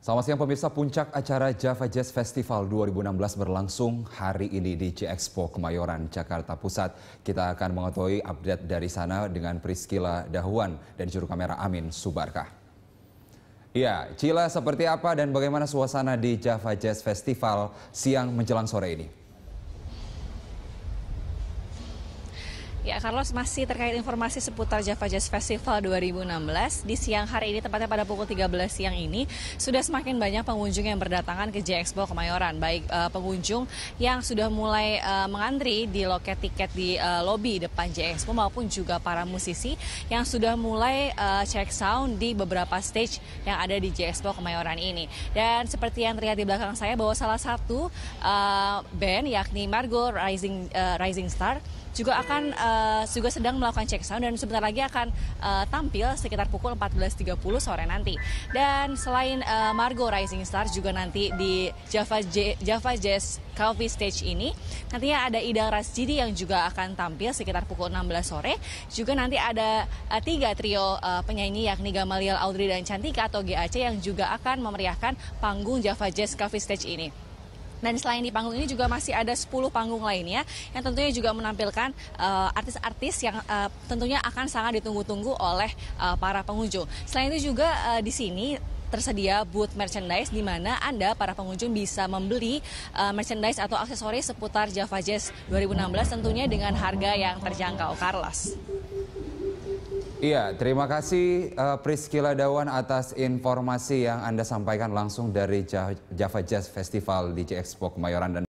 Selamat siang pemirsa, puncak acara Java Jazz Festival 2016 berlangsung hari ini di J Expo Kemayoran, Jakarta Pusat. Kita akan mengetahui update dari sana dengan Priscila Dahuan dan juru kamera Amin Subarkah. Ya, Cila seperti apa dan bagaimana suasana di Java Jazz Festival siang menjelang sore ini? Ya, Carlos masih terkait informasi seputar Java Jazz Festival 2016. Di siang hari ini, tepatnya pada pukul 13 siang ini, sudah semakin banyak pengunjung yang berdatangan ke j Kemayoran. Baik uh, pengunjung yang sudah mulai uh, mengantri di loket tiket di uh, lobi depan j maupun juga para musisi yang sudah mulai uh, check sound di beberapa stage yang ada di j Kemayoran ini. Dan seperti yang terlihat di belakang saya bahwa salah satu uh, band yakni Margo Rising, uh, Rising Star juga akan uh, uh, juga sedang melakukan check sound dan sebentar lagi akan uh, tampil sekitar pukul 14.30 sore nanti. Dan selain uh, Margo Rising Stars juga nanti di Java J Java Jazz Coffee Stage ini nantinya ada Ida Rasjidi yang juga akan tampil sekitar pukul 16 sore. Juga nanti ada uh, tiga trio uh, penyanyi yakni Gamaliel Audrey dan Cantika atau GAC yang juga akan memeriahkan panggung Java Jazz Coffee Stage ini. Dan selain di panggung ini juga masih ada 10 panggung lainnya yang tentunya juga menampilkan eh, artis-artis uh, yang uh, tentunya akan sangat ditunggu-tunggu oleh uh, para pengunjung. Selain itu juga uh, di sini tersedia booth merchandise di mana Anda para pengunjung bisa membeli uh, merchandise atau aksesoris seputar Java Jazz 2016 tentunya dengan harga yang terjangkau. Carlos. Iya, terima kasih uh, Priscila Dawan atas informasi yang Anda sampaikan langsung dari Java Jazz Festival di J Expo Kemayoran dan